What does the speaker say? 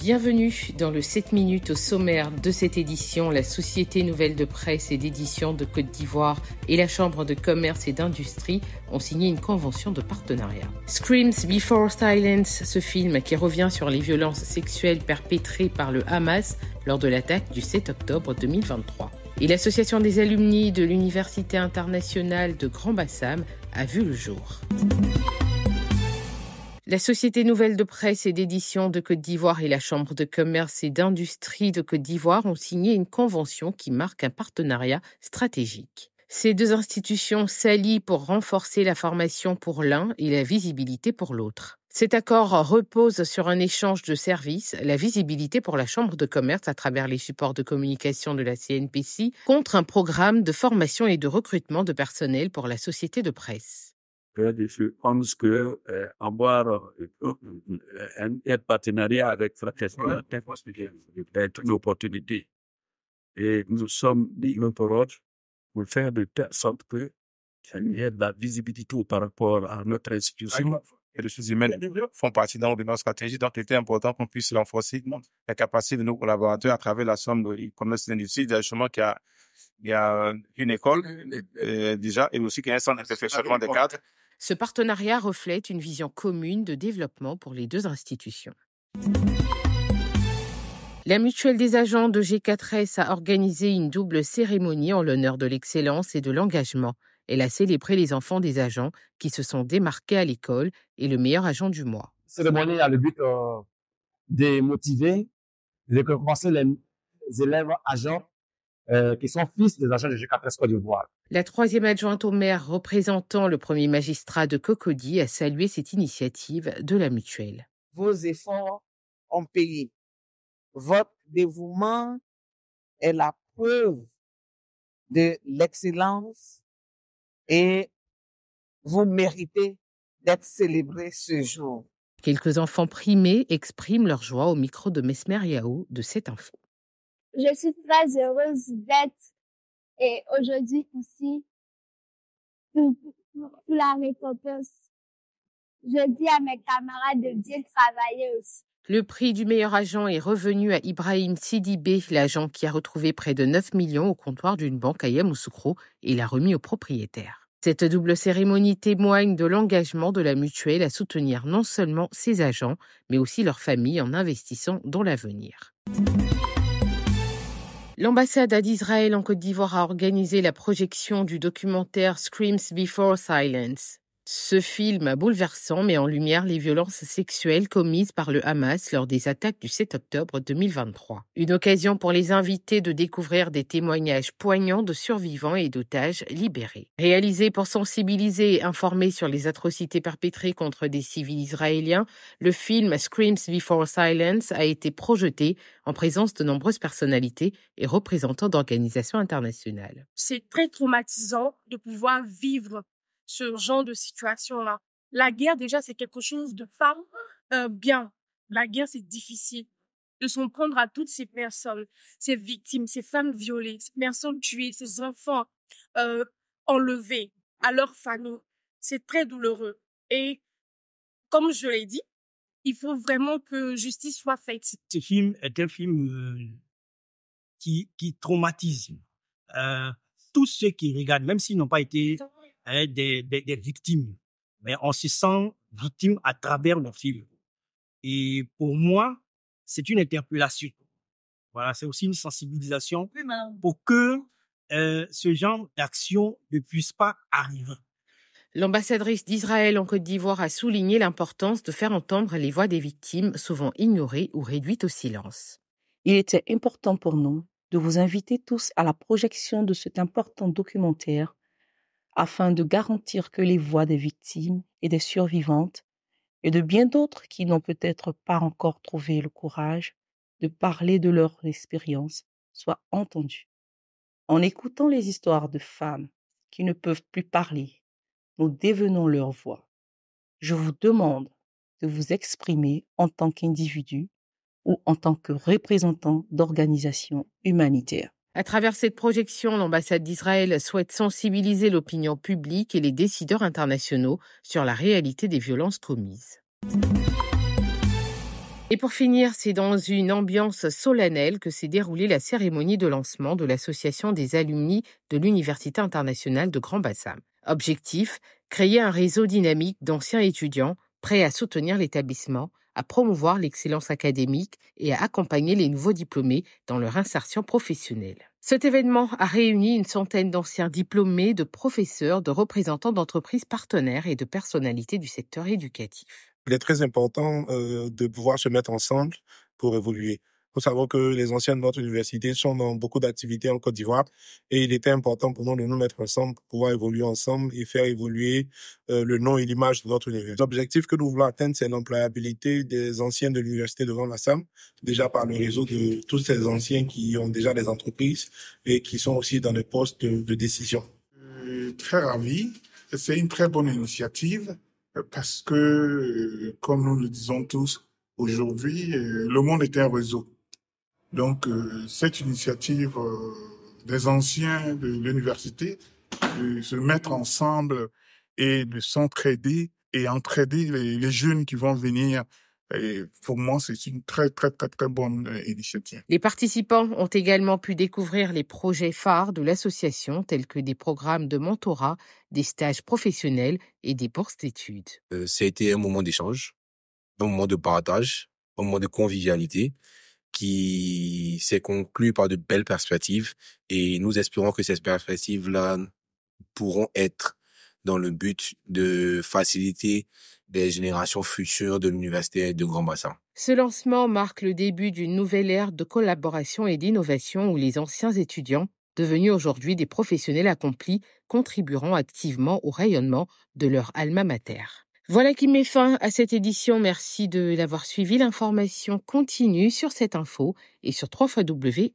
Bienvenue dans le 7 minutes au sommaire de cette édition. La Société Nouvelle de Presse et d'Édition de Côte d'Ivoire et la Chambre de Commerce et d'Industrie ont signé une convention de partenariat. Screams Before Silence, ce film qui revient sur les violences sexuelles perpétrées par le Hamas lors de l'attaque du 7 octobre 2023. Et l'Association des alumni de l'Université internationale de Grand Bassam a vu le jour. La Société nouvelle de presse et d'édition de Côte d'Ivoire et la Chambre de commerce et d'industrie de Côte d'Ivoire ont signé une convention qui marque un partenariat stratégique. Ces deux institutions s'allient pour renforcer la formation pour l'un et la visibilité pour l'autre. Cet accord repose sur un échange de services, la visibilité pour la Chambre de commerce à travers les supports de communication de la CNPC, contre un programme de formation et de recrutement de personnel pour la société de presse que en pense que euh, avoir euh, euh, un, partenariat avec Fraternité, est une opportunité. Et nous sommes dit pour pour faire de telle sorte que de la visibilité par rapport à notre institution. Et les choses humaines font partie dans de notre stratégie, donc il était important qu'on puisse renforcer la capacité de nos collaborateurs à travers la somme de commerce d'industrie l'industrie, justement qui a il y a une école euh, déjà et aussi qu'il un centre ah des cadres. Ce partenariat reflète une vision commune de développement pour les deux institutions. La mutuelle des agents de G4S a organisé une double cérémonie en l'honneur de l'excellence et de l'engagement. Elle a célébré les enfants des agents qui se sont démarqués à l'école et le meilleur agent du mois. Cette cérémonie a le but euh, de motiver, de les élèves agents euh, qui sont fils des agents de Côte d'Ivoire. La troisième adjointe au maire représentant le premier magistrat de Cocody a salué cette initiative de la mutuelle. Vos efforts ont payé. Votre dévouement est la preuve de l'excellence et vous méritez d'être célébré ce jour. Quelques enfants primés expriment leur joie au micro de Mesmer Yao de cette info. Je suis très heureuse d'être et aujourd'hui aussi, pour, la récompense. Je dis à mes camarades de bien travailler aussi. Le prix du meilleur agent est revenu à Ibrahim Sidibé, l'agent qui a retrouvé près de 9 millions au comptoir d'une banque à Yamoussoukro et l'a remis au propriétaire. Cette double cérémonie témoigne de l'engagement de la mutuelle à soutenir non seulement ses agents, mais aussi leurs familles en investissant dans l'avenir. L'ambassade d'Israël en Côte d'Ivoire a organisé la projection du documentaire Screams Before Silence. Ce film bouleversant met en lumière les violences sexuelles commises par le Hamas lors des attaques du 7 octobre 2023. Une occasion pour les invités de découvrir des témoignages poignants de survivants et d'otages libérés. Réalisé pour sensibiliser et informer sur les atrocités perpétrées contre des civils israéliens, le film Screams Before Silence a été projeté en présence de nombreuses personnalités et représentants d'organisations internationales. C'est très traumatisant de pouvoir vivre ce genre de situation-là. La guerre, déjà, c'est quelque chose de femme euh, bien. La guerre, c'est difficile de s'en prendre à toutes ces personnes, ces victimes, ces femmes violées, ces personnes tuées, ces enfants euh, enlevés à leur famille. C'est très douloureux. Et comme je l'ai dit, il faut vraiment que justice soit faite. Ce film est un film euh, qui, qui traumatise tous ceux qui regardent, même s'ils n'ont pas été Hein, des, victimes. Mais on se sent victime à travers nos film. Et pour moi, c'est une interpellation. Voilà, c'est aussi une sensibilisation pour que euh, ce genre d'action ne puisse pas arriver. L'ambassadrice d'Israël en Côte d'Ivoire a souligné l'importance de faire entendre les voix des victimes, souvent ignorées ou réduites au silence. Il était important pour nous de vous inviter tous à la projection de cet important documentaire afin de garantir que les voix des victimes et des survivantes, et de bien d'autres qui n'ont peut-être pas encore trouvé le courage de parler de leur expérience, soient entendues. En écoutant les histoires de femmes qui ne peuvent plus parler, nous devenons leur voix. Je vous demande de vous exprimer en tant qu'individu ou en tant que représentant d'organisations humanitaires. À travers cette projection, l'ambassade d'Israël souhaite sensibiliser l'opinion publique et les décideurs internationaux sur la réalité des violences commises. Et pour finir, c'est dans une ambiance solennelle que s'est déroulée la cérémonie de lancement de l'Association des alumni de l'Université internationale de Grand Bassam. Objectif, créer un réseau dynamique d'anciens étudiants prêts à soutenir l'établissement à promouvoir l'excellence académique et à accompagner les nouveaux diplômés dans leur insertion professionnelle. Cet événement a réuni une centaine d'anciens diplômés, de professeurs, de représentants d'entreprises partenaires et de personnalités du secteur éducatif. Il est très important euh, de pouvoir se mettre ensemble pour évoluer faut savoir que les anciens de notre université sont dans beaucoup d'activités en Côte d'Ivoire et il était important pour nous de nous mettre ensemble pour pouvoir évoluer ensemble et faire évoluer euh, le nom et l'image de notre université. L'objectif que nous voulons atteindre, c'est l'employabilité des anciens de l'université devant la SAM, déjà par le réseau de tous ces anciens qui ont déjà des entreprises et qui sont aussi dans des postes de, décision. très ravi. C'est une très bonne initiative euh, parce que, euh, comme nous le disons tous, aujourd'hui, le monde est un réseau. Donc euh, cette initiative euh, des anciens de l'université de se mettre ensemble et de s'entraider et entraider les, jeunes qui vont venir. Et pour moi, c'est une très, très, très, très bonne euh, initiative. Les participants ont également pu découvrir les projets phares de l'association, tels que des programmes de mentorat, des stages professionnels et des bourses d'études. Euh, ça a été un moment d'échange, un moment de partage, un moment de convivialité qui s'est conclu par de belles perspectives. Et nous espérons que ces perspectives-là pourront être dans le but de faciliter des générations futures de l'université de Grand Bassin. Ce lancement marque le début d'une nouvelle ère de collaboration et d'innovation où les anciens étudiants, devenus aujourd'hui des professionnels accomplis, contribueront activement au rayonnement de leur alma mater. Voilà qui met fin à cette édition. Merci de l'avoir suivi. L'information continue sur cette info et sur www.cetteinfo.ci.